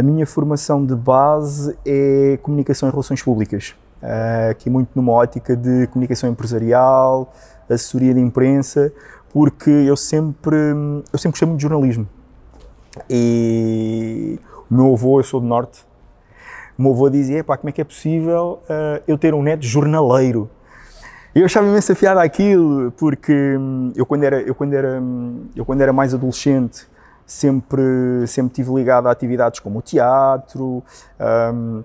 A minha formação de base é comunicação e relações públicas, ah, aqui muito numa ótica de comunicação empresarial, assessoria de imprensa, porque eu sempre, eu sempre gostei muito de jornalismo. E o meu avô, eu sou do Norte, o meu avô dizia, pá, como é que é possível uh, eu ter um neto jornaleiro? Eu achava imensa fiada aquilo, porque hum, eu quando era, eu quando era, hum, eu quando era mais adolescente, sempre, sempre tive ligado a atividades como o teatro. Um,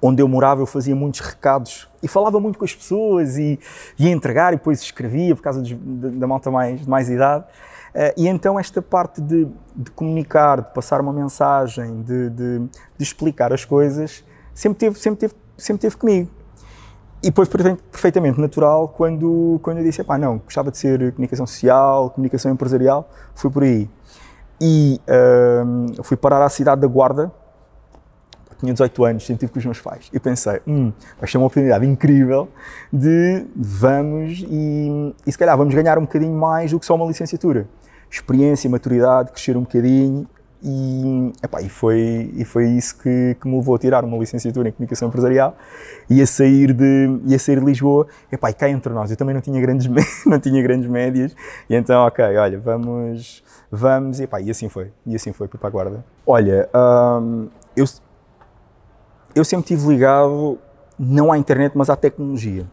onde eu morava, eu fazia muitos recados e falava muito com as pessoas e ia entregar e depois escrevia por causa de, de, da malta mais, de mais idade. Uh, e então esta parte de, de, comunicar, de passar uma mensagem, de, explicar as coisas, sempre teve, sempre teve, sempre teve comigo. E depois perfeitamente natural quando, quando eu disse, pá, não, gostava de ser comunicação social, comunicação empresarial, fui por aí e uh, fui parar à cidade da Guarda. Tinha 18 anos, senti o com os meus pais. E pensei, hum, vai ser uma oportunidade incrível de vamos e, e se calhar vamos ganhar um bocadinho mais do que só uma licenciatura. Experiência, maturidade, crescer um bocadinho e, epá, e, foi, e foi isso que, que, me levou a tirar uma licenciatura em comunicação empresarial e a sair de, e a sair de Lisboa. Epá, e cá entre nós, eu também não tinha grandes, não tinha grandes médias, e então, ok, olha, vamos, vamos, e, pá, e assim foi, e assim foi, para a guarda. Olha, hum, eu, eu sempre estive ligado, não à internet, mas à tecnologia.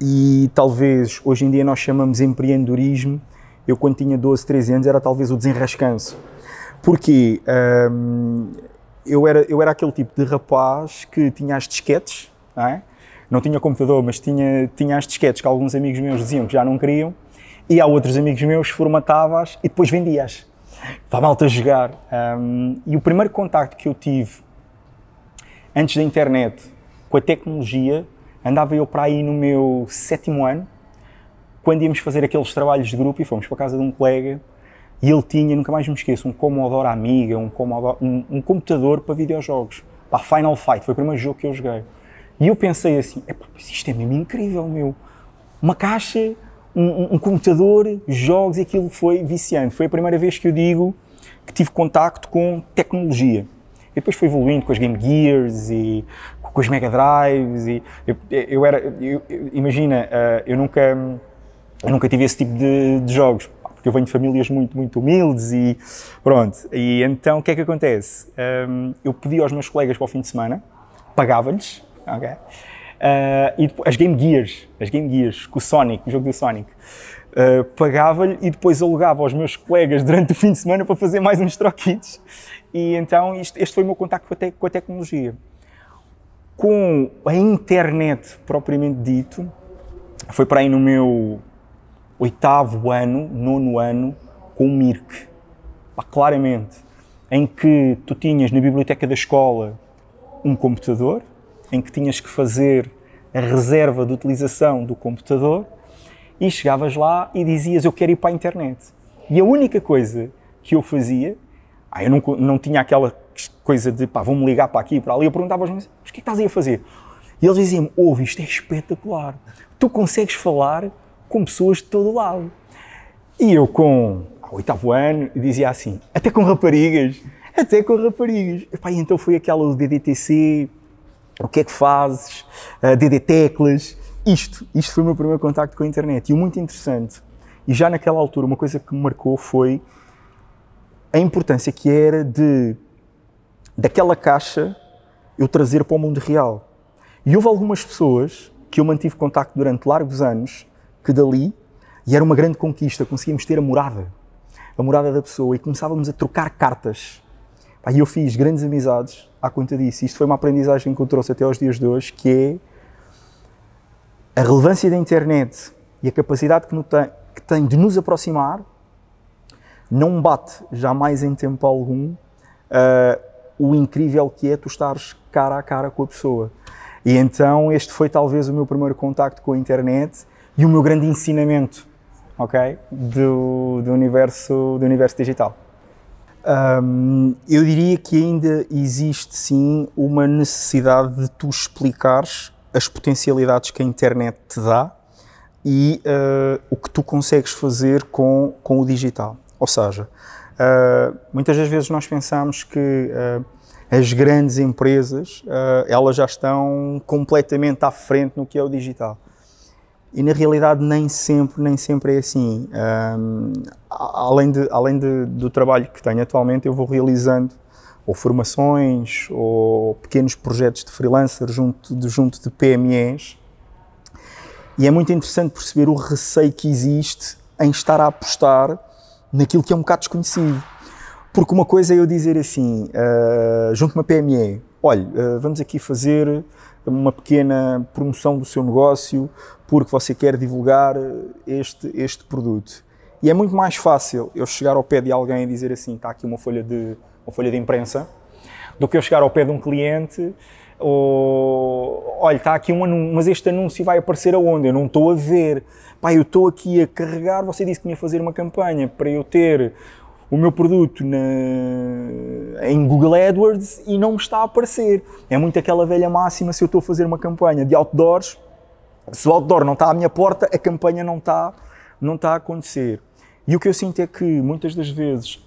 E talvez, hoje em dia nós chamamos empreendedorismo, eu quando tinha 12, 13 anos era talvez o desenrascanço. Porque hum, eu, era, eu era aquele tipo de rapaz que tinha as disquetes, não é? não tinha computador, mas tinha, tinha as disquetes que alguns amigos meus diziam que já não queriam, e há outros amigos meus formatavas e depois vendias para a malta jogar. Um, e o primeiro contacto que eu tive antes da internet com a tecnologia, andava eu para aí no meu sétimo ano, quando íamos fazer aqueles trabalhos de grupo e fomos para a casa de um colega e ele tinha, nunca mais me esqueço, um Commodore Amiga, um, Commodore, um, um computador para videojogos, para Final Fight, foi o primeiro jogo que eu joguei. E eu pensei assim, isto é mesmo incrível, meu. Uma caixa um, um computador, jogos, e aquilo foi viciante. Foi a primeira vez que eu digo que tive contacto com tecnologia. E depois foi evoluindo com as Game Gears e com os Mega Drives. E eu, eu era, eu, imagina, eh, eu nunca, eu nunca tive esse tipo de, de, jogos, porque eu venho de famílias muito, muito humildes e pronto. E então o que é que acontece? Ehm, eu pedi aos meus colegas para o fim de semana, pagava-lhes, okay, ah, e depois, as Game Gears, as Game Gears, com o Sonic, o jogo do Sonic. Uh, pagava-lhe e depois alugava aos meus colegas durante o fim de semana para fazer mais uns troquitos. E então isto, este foi o meu contacto com a, te, com a, tecnologia. Com a internet propriamente dito, foi para aí no meu oitavo ano, nono ano, com o Mirk. claramente, em que tu tinhas na biblioteca da escola um computador, em que tinhas que fazer a reserva de utilização do computador e chegavas lá e dizias eu quero ir para a internet. E a única coisa que eu fazia, ah, eu não, não tinha aquela coisa de pá, vou me ligar para aqui e para ali, eu perguntava aos meus mas o que é que estás aí a fazer? E eles diziam ouve, isto é espetacular, tu consegues falar com pessoas de todo lado. E eu com o ah, oitavo ano dizia assim, até com raparigas, até com raparigas. E, pá, então foi aquela do DDTC, o que é que fazes, uh, DD teclas, isto, isto foi o meu primeiro contacto com a internet e o muito interessante, e já naquela altura uma coisa que me marcou foi a importância que era de daquela caixa eu trazer para o mundo real. E houve algumas pessoas que eu mantive contacto durante largos anos que dali, e era uma grande conquista, conseguíamos ter a morada, a morada da pessoa e começávamos a trocar cartas. E eu fiz grandes amizades à conta disso. Isto foi uma aprendizagem que eu trouxe até aos dias de hoje, que é a relevância da internet e a capacidade que, tem, que tem de nos aproximar não bate jamais em tempo algum uh, o incrível que é tu estares cara a cara com a pessoa. E então este foi talvez o meu primeiro contacto com a internet e o meu grande ensinamento, ok, do, do universo do universo digital eu diria que ainda existe sim uma necessidade de tu explicares as potencialidades que a internet te dá e uh, o que tu consegues fazer com, com o digital. Ou seja, uh, muitas das vezes nós pensamos que uh, as grandes empresas elas já estão completamente à frente no que é o digital e na realidade nem sempre nem sempre é assim um, além de além de, do trabalho que tenho atualmente eu vou realizando ou formações ou pequenos projetos de freelancer junto de junto de PMEs e é muito interessante perceber o receio que existe em estar a apostar naquilo que é um bocado desconhecido porque uma coisa é eu dizer assim uh, ah, junto uma PME olha uh, vamos aqui fazer uma pequena promoção do seu negócio, porque você quer divulgar eh, este, este produto. E é muito mais fácil eu chegar ao pé de alguém e dizer assim, está aqui uma folha de, uma folha de imprensa, do que eu chegar ao pé de um cliente ou olha, está aqui um anúncio, mas este anúncio vai aparecer aonde? Eu não estou a ver. Pá, eu estou aqui a carregar, você disse que ia fazer uma campanha para eu ter o meu produto na, em Google AdWords e não me está a aparecer. É muito aquela velha máxima se eu estou a fazer uma campanha de outdoors, se o outdoor não está à minha porta, a campanha não está, não está a acontecer. E o que eu sinto é que muitas das vezes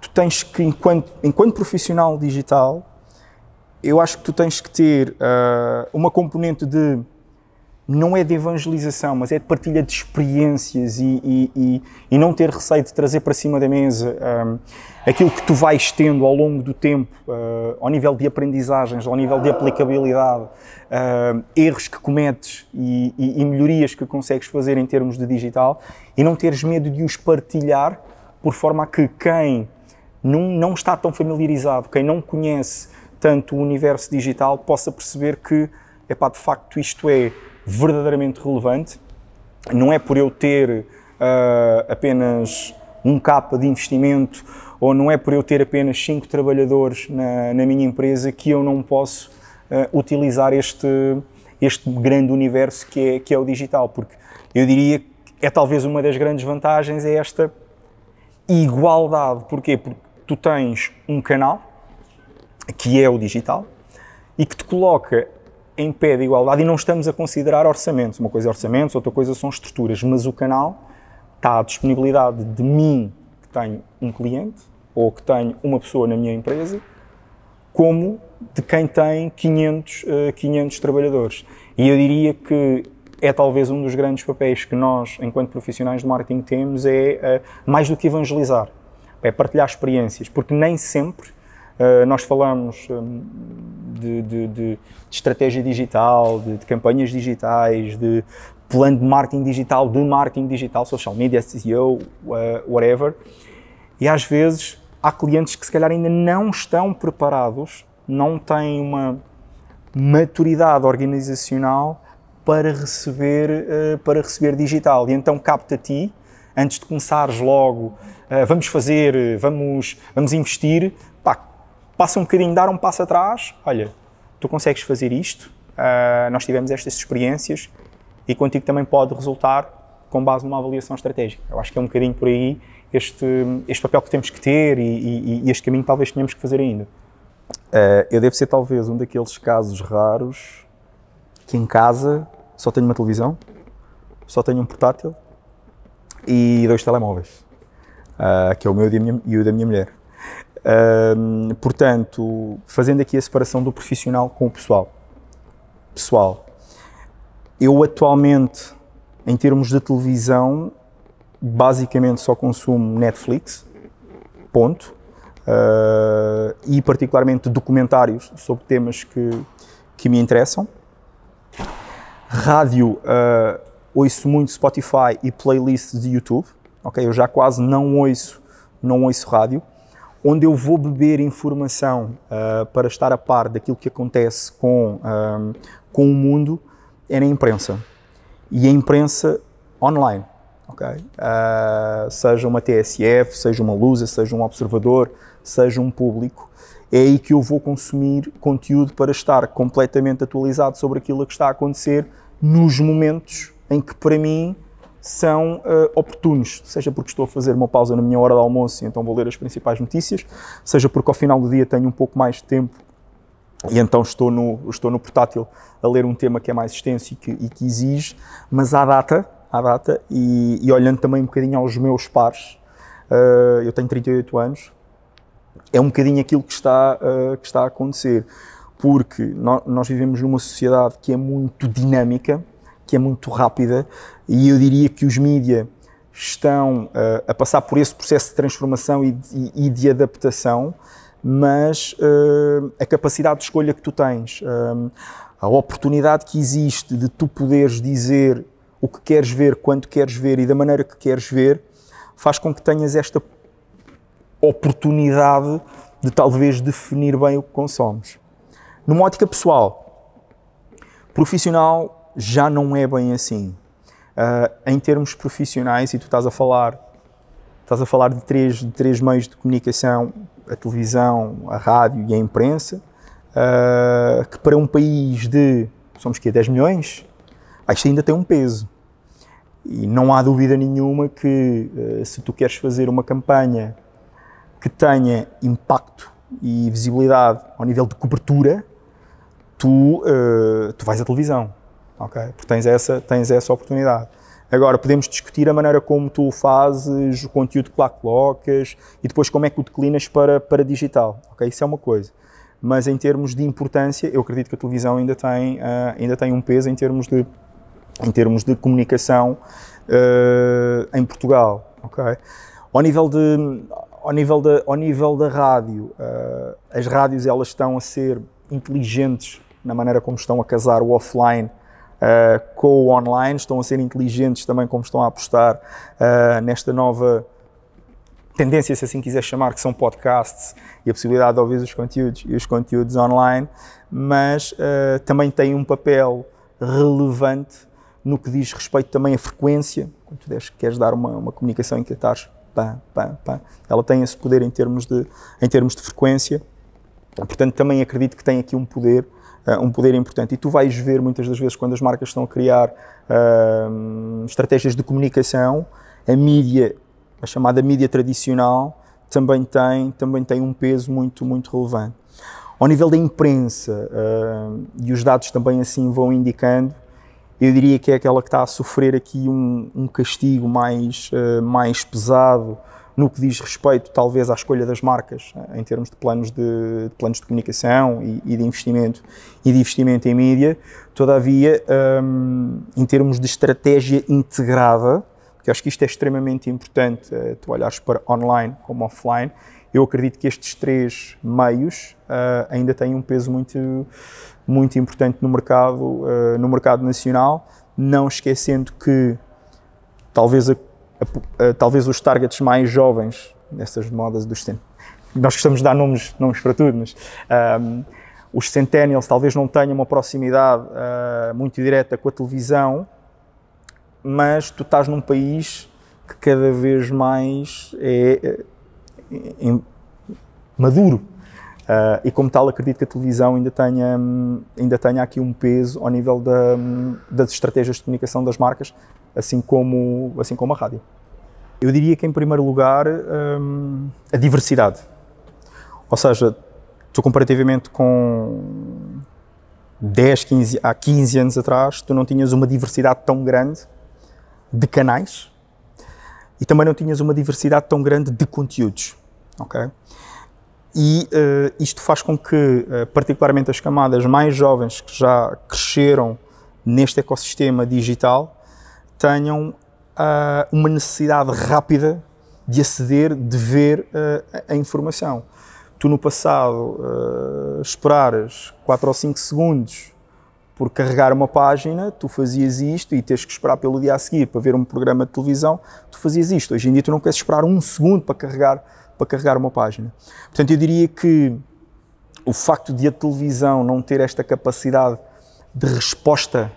tu tens que, enquanto, enquanto profissional digital, eu acho que tu tens que ter uh, uma componente de não é de evangelização, mas é de partilha de experiências e, e, e, e não ter receio de trazer para cima da mesa um, aquilo que tu vais tendo ao longo do tempo, uh, ao nível de aprendizagens, ao nível de aplicabilidade, uh, erros que cometes e, melhorias que consegues fazer em termos de digital e não teres medo de os partilhar por forma a que quem não, não está tão familiarizado, quem não conhece tanto o universo digital, possa perceber que, epá, de facto, isto é verdadeiramente relevante. Não é por eu ter uh, apenas um capa de investimento ou não é por eu ter apenas cinco trabalhadores na, na minha empresa que eu não posso uh, utilizar este, este grande universo que é, que é o digital, porque eu diria que é talvez uma das grandes vantagens é esta igualdade. Porquê? Porque tu tens um canal, que é o digital, e que te coloca em pé de igualdade e não estamos a considerar orçamentos. Uma coisa é orçamentos, outra coisa são estruturas, mas o canal está à disponibilidade de mim, que tenho um cliente ou que tenho uma pessoa na minha empresa, como de quem tem 500, 500 eh, trabalhadores. E eu diria que é talvez um dos grandes papéis que nós, enquanto profissionais de marketing, temos é eh, mais do que evangelizar, é partilhar experiências, porque nem sempre eh, nós falamos hum, de, de, de, de, estratégia digital, de, campanhas digitais, de plano de marketing digital, de marketing digital, social media, SEO, uh, eh, whatever. E às vezes há clientes que se calhar ainda não estão preparados, não têm uma maturidade organizacional para receber, uh, para receber digital. E então capta ti, antes de começares logo, uh, vamos fazer, vamos, vamos investir, passa um bocadinho, dar um passo atrás, olha, tu consegues fazer isto, uh, nós tivemos estas experiências e contigo também pode resultar com base numa avaliação estratégica. Eu acho que é um bocadinho por aí este, este papel que temos que ter e, e, e este caminho que talvez tenhamos que fazer ainda. Uh, eu devo ser talvez um daqueles casos raros que em casa só tenho uma televisão, só tenho um portátil e dois telemóveis, uh, que é o meu e o da minha mulher portanto, fazendo aqui a separação do profissional com o pessoal. Pessoal, eu atualmente, em termos de televisão, basicamente só consumo Netflix, ponto. Uh, e particularmente documentários sobre temas que, que me interessam. Rádio, uh, ouço muito Spotify e playlists de YouTube. Ok, eu já quase não ouço, não ouço rádio onde eu vou beber informação uh, para estar a par daquilo que acontece com, ah, com o mundo é na imprensa. E a imprensa online, ok? Uh, seja uma TSF, seja uma Lusa, seja um Observador, seja um Público, é aí que eu vou consumir conteúdo para estar completamente atualizado sobre aquilo que está a acontecer nos momentos em que para mim são uh, oportunos, seja porque estou a fazer uma pausa na minha hora de almoço e então vou ler as principais notícias, seja porque ao final do dia tenho um pouco mais de tempo e então estou no, estou no portátil a ler um tema que é mais extenso e que, e que exige, mas à data, à data e, e, olhando também um bocadinho aos meus pares, uh, eu tenho 38 anos, é um bocadinho aquilo que está, uh, que está a acontecer, porque nós, nós vivemos numa sociedade que é muito dinâmica, que é muito rápida e eu diria que os mídia estão uh, a passar por esse processo de transformação e de, e de adaptação, mas uh, a capacidade de escolha que tu tens, eh, a oportunidade que existe de tu poderes dizer o que queres ver, quando queres ver e da maneira que queres ver, faz com que tenhas esta oportunidade de talvez definir bem o que consomes. Numa ótica pessoal, profissional já não é bem assim. Uh, em termos profissionais, e tu estás a falar, estás a falar de três, de três meios de comunicação, a televisão, a rádio e a imprensa, uh, que para um país de, somos que 10 milhões, isto ainda tem um peso. E não há dúvida nenhuma que uh, se tu queres fazer uma campanha que tenha impacto e visibilidade ao nível de cobertura, tu, tu vais à televisão ok? Porque tens essa, tens essa oportunidade. Agora, podemos discutir a maneira como tu o fazes, o conteúdo que lá colocas e depois como é que o declinas para, para digital, ok? Isso é uma coisa. Mas em termos de importância, eu acredito que a televisão ainda tem, uh, ainda tem um peso em termos de, em termos de comunicação uh, em Portugal, ok? Ao nível, de, ao nível, da ao nível da rádio, uh, as rádios elas estão a ser inteligentes na maneira como estão a casar o offline uh, com o online, estão a ser inteligentes também como estão a apostar uh, nesta nova tendência, se assim quiser chamar, que são podcasts e a possibilidade de ouvir os conteúdos e os conteúdos online, mas uh, também têm um papel relevante no que diz respeito também à frequência, quando tu queres dar uma, uma comunicação em que estás, pá, pá, pá, ela tem esse poder em termos de, em termos de frequência, portanto também acredito que tem aqui um poder uh, um poder importante. E tu vais ver muitas das vezes quando as marcas estão a criar uh, estratégias de comunicação, a mídia, a chamada mídia tradicional, também tem, também tem um peso muito, muito relevante. Ao nível da imprensa, uh, e os dados também assim vão indicando, eu diria que é aquela que está a sofrer aqui um, um castigo mais, eh, mais pesado no que diz respeito, talvez, à escolha das marcas, eh, em termos de planos de, de planos de comunicação e, e, de investimento e de investimento em mídia. Todavia, um, em termos de estratégia integrada, que acho que isto é extremamente importante, eh, tu olhares para online como offline, eu acredito que estes três meios uh, ainda têm um peso muito, muito importante no mercado, uh, no mercado nacional, não esquecendo que talvez a a, a, talvez os targets mais jovens nessas modas dos Nós gostamos de dar nomes, nomes para tudo, mas um, os centennials talvez não tenham uma proximidade uh, muito direta com a televisão, mas tu estás num país que cada vez mais é, é, é, é maduro. Uh, e como tal, acredito que a televisão ainda tenha, hum, ainda tenha aqui um peso ao nível da, hum, das estratégias de comunicação das marcas, assim como, assim como a rádio. Eu diria que, em primeiro lugar, hum, a diversidade. Ou seja, tu comparativamente com 10, 15, há 15 anos atrás, tu não tinhas uma diversidade tão grande de canais e também não tinhas uma diversidade tão grande de conteúdos, ok? E uh, isto faz com que, uh, particularmente as camadas mais jovens que já cresceram neste ecossistema digital, tenham uh, uma necessidade rápida de aceder, de ver uh, a informação. Tu no passado uh, esperares 4 ou 5 segundos por carregar uma página, tu fazias isto e tens que esperar pelo dia a seguir para ver um programa de televisão, tu fazias isto. Hoje em dia tu não queres esperar um segundo para carregar, para carregar uma página. Portanto, eu diria que o facto de a televisão não ter esta capacidade de resposta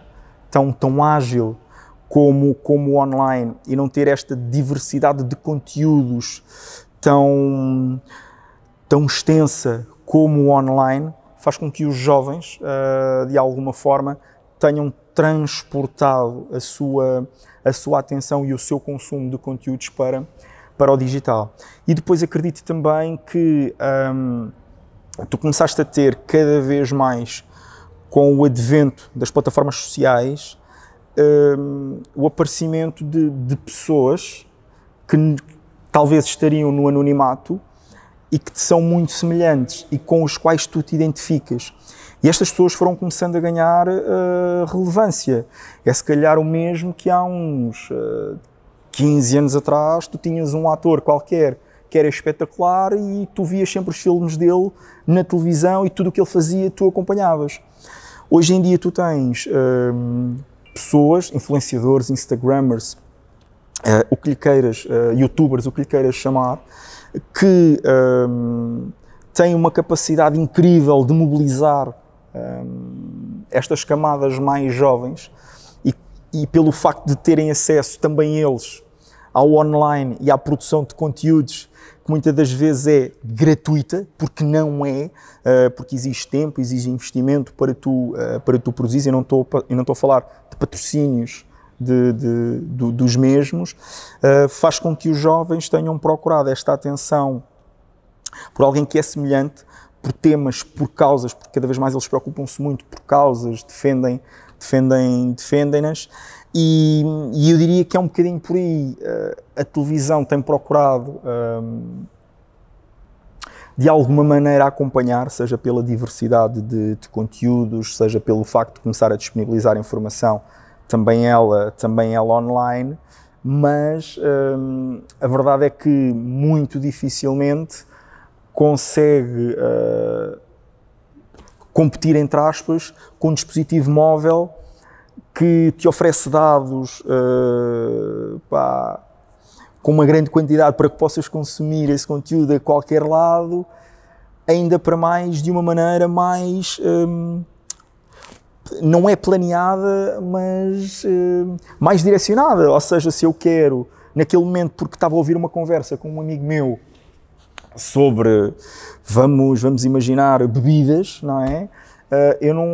tão, tão ágil como, como online e não ter esta diversidade de conteúdos tão, tão extensa como online, faz com que os jovens, uh, de alguma forma, tenham transportado a sua, a sua atenção e o seu consumo de conteúdos para, para o digital. E depois acredito também que um, tu começaste a ter cada vez mais, com o advento das plataformas sociais, um, o aparecimento de, de, pessoas que talvez estariam no anonimato e que te são muito semelhantes e com os quais tu te identificas. E estas pessoas foram começando a ganhar uh, relevância. É se calhar o mesmo que há uns uh, eh, 15 anos atrás tu tinhas um ator qualquer que era espetacular e tu vias sempre os filmes dele na televisão e tudo o que ele fazia tu acompanhavas. Hoje em dia tu tens uh, pessoas, influenciadores, instagrammers, uh, eh, o que lhe queiras, uh, youtubers, o que lhe queiras chamar, que um, eh, têm uma capacidade incrível de mobilizar um, estas camadas mais jovens e, e pelo facto de terem acesso também eles ao online e à produção de conteúdos que muitas das vezes é gratuita, porque não é, eh, porque exige tempo, exige investimento para tu, eh, para tu produzir. e não estou a falar de patrocínios de, de, dos mesmos, eh, faz com que os jovens tenham procurado esta atenção por alguém que é semelhante, por temas, por causas, porque cada vez mais eles preocupam-se muito por causas, defendem defendem defendem-nas e, e, eu diria que é um bocadinho por aí. Eh, a televisão tem procurado, um, ehm, de alguma maneira, acompanhar, seja pela diversidade de, de, conteúdos, seja pelo facto de começar a disponibilizar informação, também ela, também ela online, mas um, ehm, a verdade é que muito dificilmente consegue uh, competir, entre aspas, com um dispositivo móvel que te oferece dados uh, pá, com uma grande quantidade para que possas consumir esse conteúdo a qualquer lado, ainda para mais de uma maneira mais. Um, ehm, não é planeada, mas ehm, mais direcionada. Ou seja, se eu quero, naquele momento, porque estava a ouvir uma conversa com um amigo meu sobre, vamos, vamos imaginar, bebidas, não é? Uh, eu não,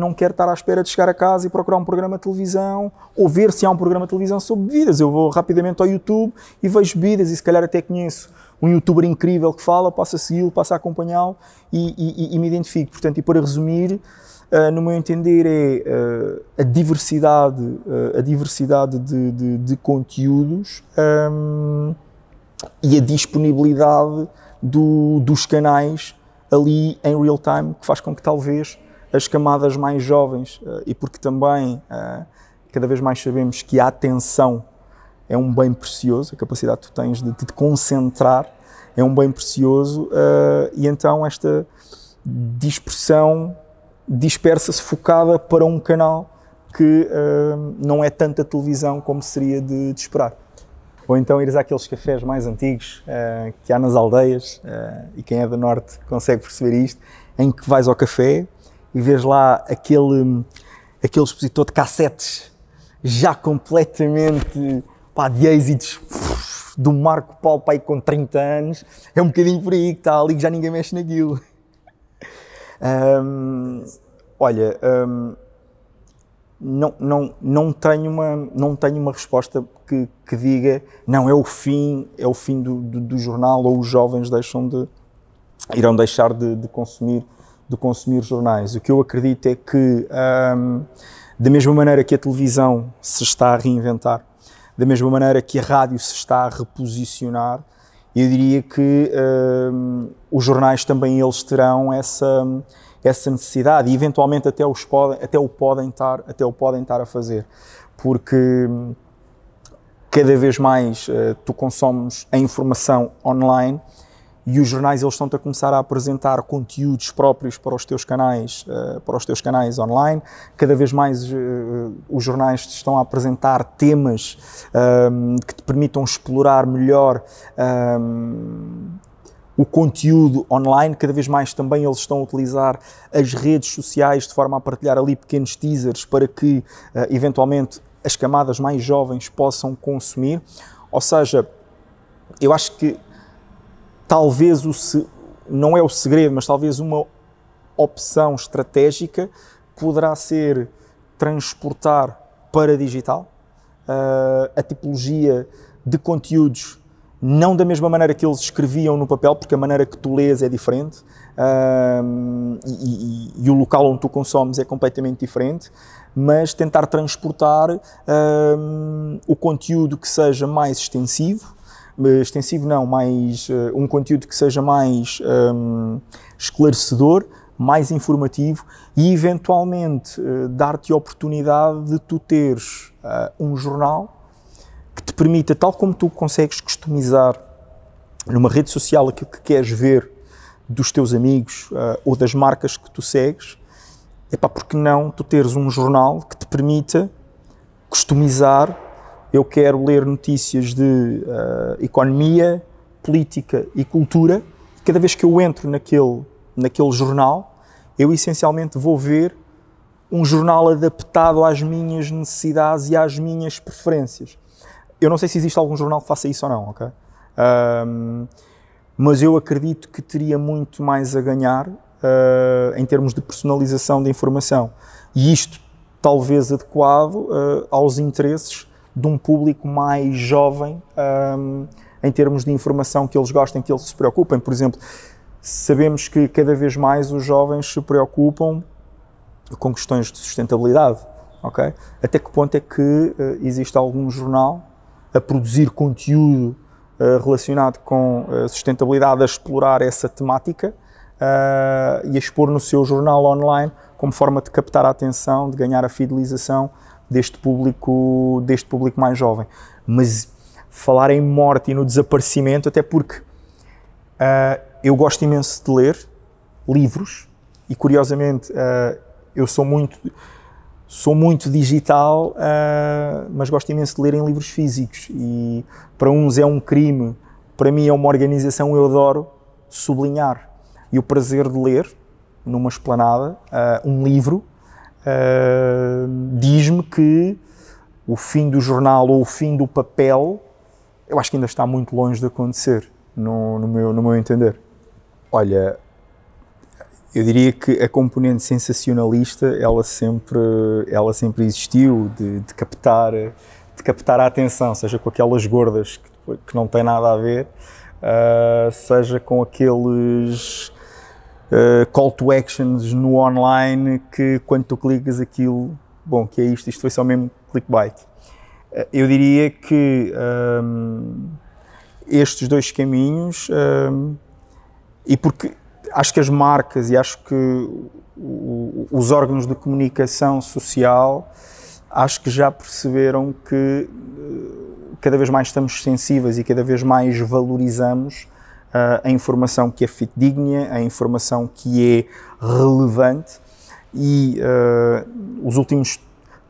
não quero estar à espera de chegar a casa e procurar um programa de televisão ou ver se há um programa de televisão sobre bebidas. Eu vou rapidamente ao YouTube e vejo bebidas e se calhar até conheço um youtuber incrível que fala, passo a segui-lo, passo a acompanhá-lo e, e, e, me identifico. Portanto, e para resumir, uh, no meu entender é uh, a diversidade, a diversidade de, de, de conteúdos um, e a disponibilidade do, dos canais ali em real time que faz com que talvez as camadas mais jovens eh, e porque também eh, cada vez mais sabemos que a atenção é um bem precioso, a capacidade que tu tens de te concentrar é um bem precioso eh, e então esta dispersão dispersa-se focada para um canal que não é tanta televisão como seria de, de esperar ou então ires àqueles cafés mais antigos uh, que há nas aldeias, uh, e quem é do Norte consegue perceber isto, em que vais ao café, e vês lá aquele, aquele expositor de cassetes já completamente pá, de êxitos do Marco Paulo pai com 30 anos, é um bocadinho por aí que está ali que já ninguém mexe naquilo. olha, não, não, não, tenho uma, não tenho uma resposta que, que diga não, é o fim, é o fim do, do, do jornal ou os jovens deixam de, irão deixar de, de consumir de consumir jornais. O que eu acredito é que, um, da mesma maneira que a televisão se está a reinventar, da mesma maneira que a rádio se está a reposicionar, eu diria que um, os jornais também eles terão essa essa necessidade e eventualmente até os podem até o podem estar até o podem estar a fazer porque hum, cada vez mais uh, tu consomes a informação online e os jornais eles estão-te a começar a apresentar conteúdos próprios para os teus canais, eh, para os teus canais online. Cada vez mais eh, eh, os jornais te estão a apresentar temas ehm, que te permitam explorar melhor ehm, o conteúdo online, cada vez mais também eles estão a utilizar as redes sociais de forma a partilhar ali pequenos teasers para que eventualmente as camadas mais jovens possam consumir. Ou seja, eu acho que talvez o se, não é o segredo, mas talvez uma opção estratégica poderá ser transportar para digital uh, a tipologia de conteúdos não da mesma maneira que eles escreviam no papel, porque a maneira que tu lês é diferente eh, e, e, e, o local onde tu consomes é completamente diferente, mas tentar transportar eh, o conteúdo que seja mais extensivo, eh, extensivo não, mais eh, um conteúdo que seja mais um, ehm, esclarecedor, mais informativo e eventualmente eh, dar-te a oportunidade de tu teres uh, um jornal que te permita, tal como tu consegues customizar numa rede social aquilo que queres ver dos teus amigos ou das marcas que tu segues, é pá, porque não tu teres um jornal que te permita customizar eu quero ler notícias de uh, economia, política e cultura. Cada vez que eu entro naquele, naquele jornal, eu essencialmente vou ver um jornal adaptado às minhas necessidades e às minhas preferências. Eu não sei se existe algum jornal que faça isso ou não, ok? Um, mas eu acredito que teria muito mais a ganhar uh, em termos de personalização da informação. E isto talvez adequado uh, aos interesses de um público mais jovem um, em termos de informação que eles gostem, que eles se preocupem. Por exemplo, sabemos que cada vez mais os jovens se preocupam com questões de sustentabilidade. Okay? Até que ponto é que uh, existe algum jornal a produzir conteúdo uh, relacionado com uh, sustentabilidade, a explorar essa temática e a expor no seu jornal online como forma de captar a atenção, de ganhar a fidelização deste público, deste público mais jovem. Mas falar em morte e no desaparecimento, até porque uh, eu gosto imenso de ler livros e curiosamente uh, eu sou muito sou muito digital, uh, mas gosto imenso de ler em livros físicos e para uns é um crime, para mim é uma organização eu adoro sublinhar e o prazer de ler numa esplanada uh, um livro uh, diz-me que o fim do jornal ou o fim do papel, eu acho que ainda está muito longe de acontecer, no, no meu, no meu entender. Olha, eu diria que a componente sensacionalista ela sempre ela sempre existiu de, de, captar de captar a atenção seja com aquelas gordas que, que não têm nada a ver uh, seja com aqueles uh, call to actions no online que quando tu clicas aquilo, bom, que é isto, isto foi só mesmo clickbait. Uh, eu diria que um, ehm, estes dois caminhos, um, ehm, e porque acho que as marcas e acho que os órgãos de comunicação social acho que já perceberam que eh, cada vez mais estamos sensíveis e cada vez mais valorizamos a informação que é fidedigna, a informação que é relevante e uh, os últimos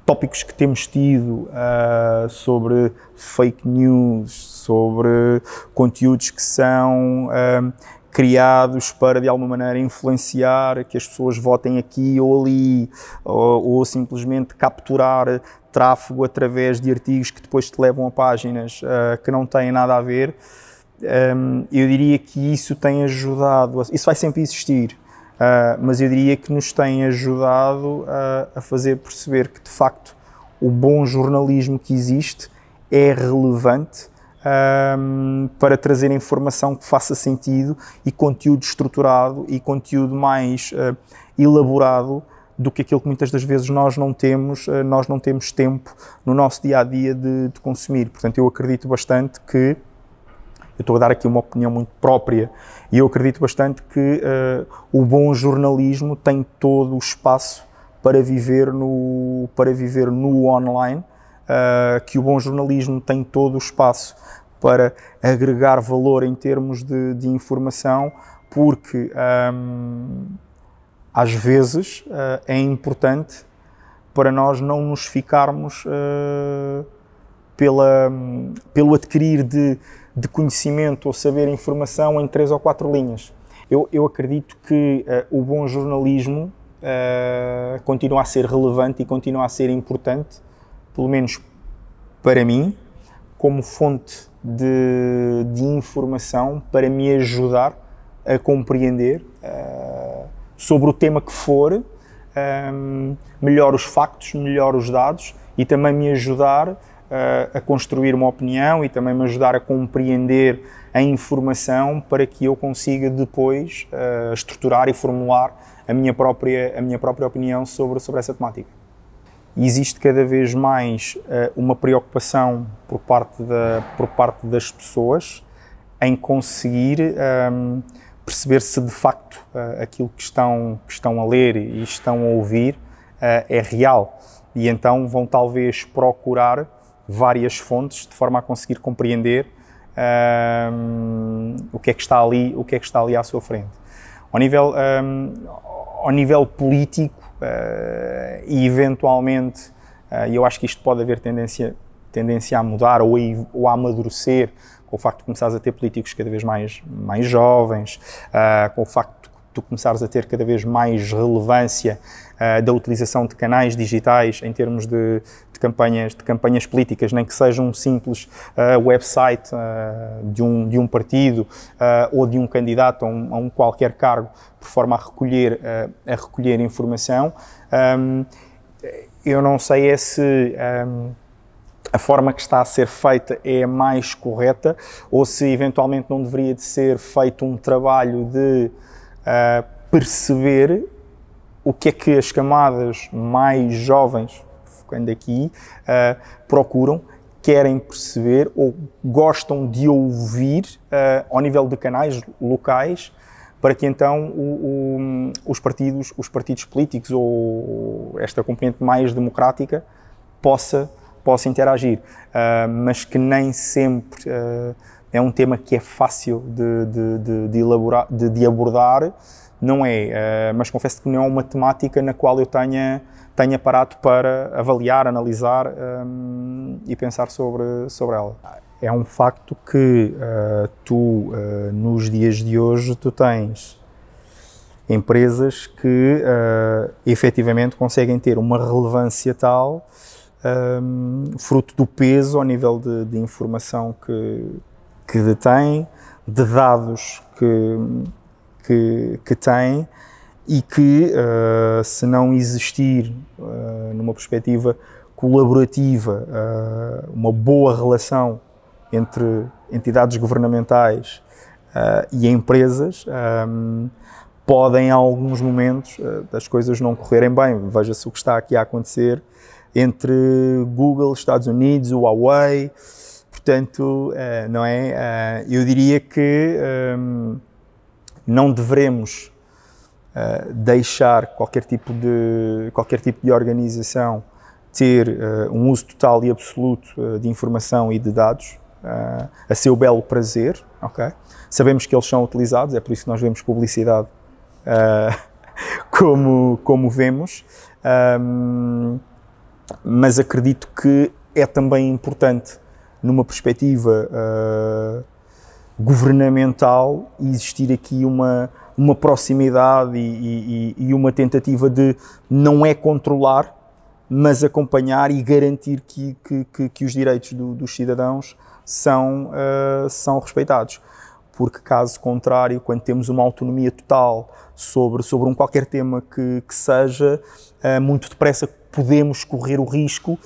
tópicos que temos tido uh, sobre fake news, sobre conteúdos que são uh, criados para de alguma maneira influenciar que as pessoas votem aqui ou ali, ou, ou simplesmente capturar tráfego através de artigos que depois te levam a páginas que não têm nada a ver um, eu diria que isso tem ajudado, isso vai sempre existir, uh, mas eu diria que nos tem ajudado a, a fazer perceber que de facto o bom jornalismo que existe é relevante um, para trazer informação que faça sentido e conteúdo estruturado e conteúdo mais uh, elaborado do que aquilo que muitas das vezes nós não temos, uh, nós não temos tempo no nosso dia a dia de consumir. Portanto, eu acredito bastante que eu estou a dar aqui uma opinião muito própria e eu acredito bastante que uh, o bom jornalismo tem todo o espaço para viver no, para viver no online, uh, que o bom jornalismo tem todo o espaço para agregar valor em termos de, de informação, porque um, ehm, às vezes uh, é importante para nós não nos ficarmos pela, pelo adquirir de de conhecimento ou saber informação em três ou quatro linhas. Eu, eu acredito que uh, o bom jornalismo uh, continua a ser relevante e continua a ser importante, pelo menos para mim, como fonte de, de informação para me ajudar a compreender uh, sobre o tema que for, um, melhor os factos, melhor os dados e também me ajudar a, a construir uma opinião e também me ajudar a compreender a informação para que eu consiga depois uh, estruturar e formular a minha própria, a minha própria opinião sobre, sobre essa temática. Existe cada vez mais uh, uma preocupação por parte, da, por parte das pessoas em conseguir um, perceber se de facto uh, aquilo que estão, que estão a ler e estão a ouvir é real. E então vão talvez procurar várias fontes de forma a conseguir compreender um, o que é que está ali, o que é que está ali à sua frente. Ao nível, um, ao nível político uh, e eventualmente, ah, e uh, eu acho que isto pode haver tendência tendência a mudar ou a, ou a amadurecer com o facto de começares a ter políticos cada vez mais, mais jovens, uh, com o facto de tu começares a ter cada vez mais relevância eh, da utilização de canais digitais em termos de, de, campanhas, de campanhas políticas, nem que seja um simples uh, website eh, de, um, de um partido ou de um candidato a um, a um, qualquer cargo, por forma a recolher, a recolher informação. Um, eu não sei é se a forma que está a ser feita é a mais correta ou se eventualmente não deveria de ser feito um trabalho de uh, perceber o que é que as camadas mais jovens, ficando aqui, uh, procuram, querem perceber ou gostam de ouvir uh, ao nível de canais locais para que então o, o, os partidos, os partidos políticos ou esta componente mais democrática possa possa interagir, uh, mas que nem sempre uh, é um tema que é fácil de, de, de, de elaborar, de, abordar, não é, eh, mas confesso que não é uma temática na qual eu tenha, tenha parado para avaliar, analisar um, ehm, e pensar sobre, sobre ela. É um facto que uh, tu, uh, nos dias de hoje, tu tens empresas que uh, efetivamente conseguem ter uma relevância tal, um, ehm, fruto do peso ao nível de, de informação que, que detêm, de dados que que, que têm e que, uh, se não existir uh, numa perspectiva colaborativa, uh, uma boa relação entre entidades governamentais e empresas, um, podem, em alguns momentos, as coisas não correrem bem. Veja-se o que está aqui a acontecer entre Google, Estados Unidos, o Huawei. Portanto, não é? eu diria que. Um, não devemos uh, eh, deixar qualquer tipo de, qualquer tipo de organização ter uh, um uso total e absoluto eh, de informação e de dados a seu belo prazer, ok? Sabemos que eles são utilizados, é por isso que nós vemos publicidade como, como vemos, um, ehm, mas acredito que é também importante numa perspectiva uh, governamental e existir aqui uma, uma proximidade e, e, e uma tentativa de não é controlar, mas acompanhar e garantir que, que, que, que os direitos do, dos cidadãos são, uh, são respeitados. Porque, caso contrário, quando temos uma autonomia total sobre, sobre um qualquer tema que, que seja, uh, muito depressa podemos correr o risco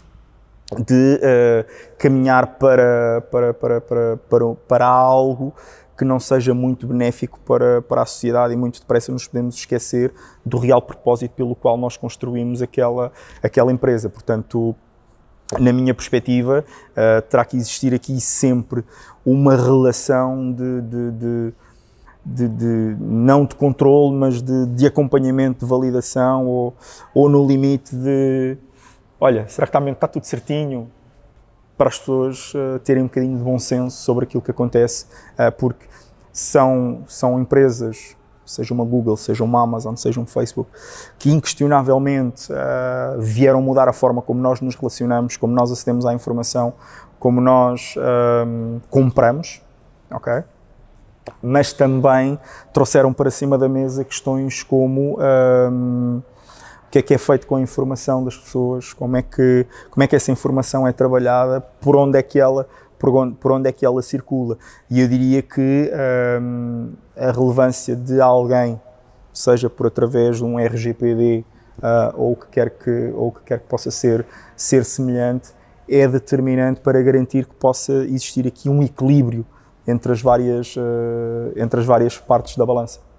de uh, caminhar para, para, para, para, para, para algo que não seja muito benéfico para, para a sociedade e muito depressa nos podemos esquecer do real propósito pelo qual nós construímos aquela, aquela empresa. Portanto, na minha perspectiva, uh, terá que existir aqui sempre uma relação de, de, de de, de, não de controle, mas de, de acompanhamento, de validação ou, ou no limite de olha, será que está, está tudo certinho? Para as pessoas uh, terem um bocadinho de bom senso sobre aquilo que acontece, uh, porque são, são empresas, seja uma Google, seja uma Amazon, seja um Facebook, que inquestionavelmente uh, vieram mudar a forma como nós nos relacionamos, como nós acedemos à informação, como nós ehm, compramos, ok? Mas também trouxeram para cima da mesa questões como ehm, que é que é feito com a informação das pessoas, como é que, como é que essa informação é trabalhada, por onde é que ela por onde, por onde é que ela circula. E eu diria que hum, a relevância de alguém, seja por através de um RGPD uh, ah, ou o que quer que ou que quer que possa ser ser semelhante, é determinante para garantir que possa existir aqui um equilíbrio entre as várias uh, entre as várias partes da balança.